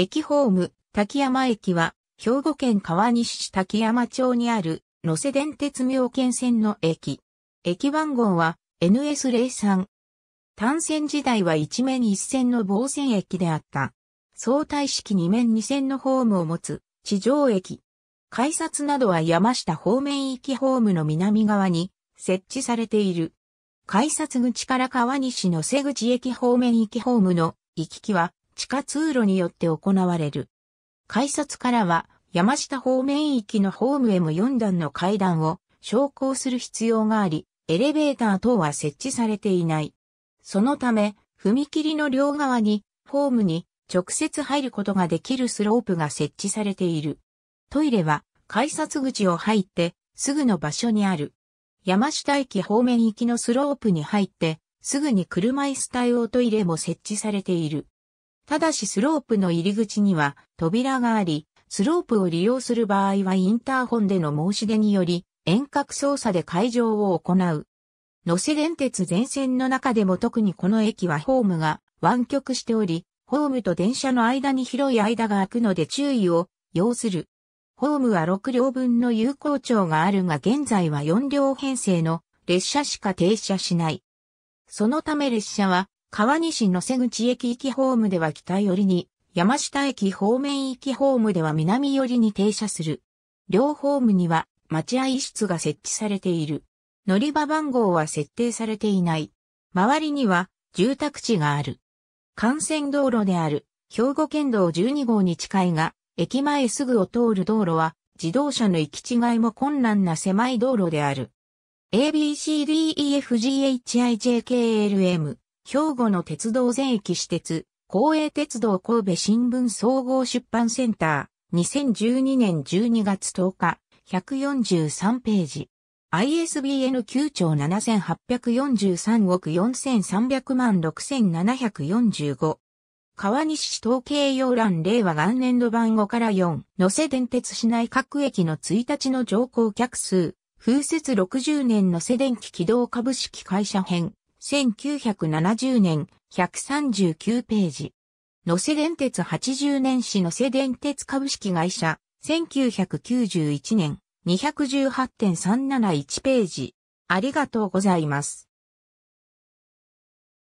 駅ホーム、滝山駅は、兵庫県川西市滝山町にある、野瀬電鉄妙見線の駅。駅番号は、NS03。単線時代は一面一線の防線駅であった。相対式二面二線のホームを持つ、地上駅。改札などは山下方面行きホームの南側に、設置されている。改札口から川西の瀬口駅方面行きホームの行き来は地下通路によって行われる。改札からは山下方面行きのホーム M4 段の階段を昇降する必要があり、エレベーター等は設置されていない。そのため、踏切の両側に、ホームに直接入ることができるスロープが設置されている。トイレは改札口を入ってすぐの場所にある。山下駅方面行きのスロープに入ってすぐに車椅子対応トイレも設置されている。ただしスロープの入り口には扉があり、スロープを利用する場合はインターホンでの申し出により遠隔操作で会場を行う。野瀬電鉄全線の中でも特にこの駅はホームが湾曲しており、ホームと電車の間に広い間が空くので注意を要する。ホームは6両分の有効長があるが現在は4両編成の列車しか停車しない。そのため列車は川西の瀬口駅行きホームでは北寄りに、山下駅方面行きホームでは南寄りに停車する。両ホームには待合室が設置されている。乗り場番号は設定されていない。周りには住宅地がある。幹線道路である兵庫県道12号に近いが、駅前すぐを通る道路は自動車の行き違いも困難な狭い道路である。ABCDEFGHIJKLM 兵庫の鉄道全駅私鉄、公営鉄道神戸新聞総合出版センター、2012年12月10日、143ページ。ISBN 9兆7843億4300万6745。川西市統計要欄令和元年度版号から4、野瀬電鉄市内各駅の1日の乗降客数、風雪60年の瀬電気軌道株式会社編、1970年、139ページ。野瀬電鉄80年市野瀬電鉄株式会社、1991年、218.371ページ。ありがとうございます。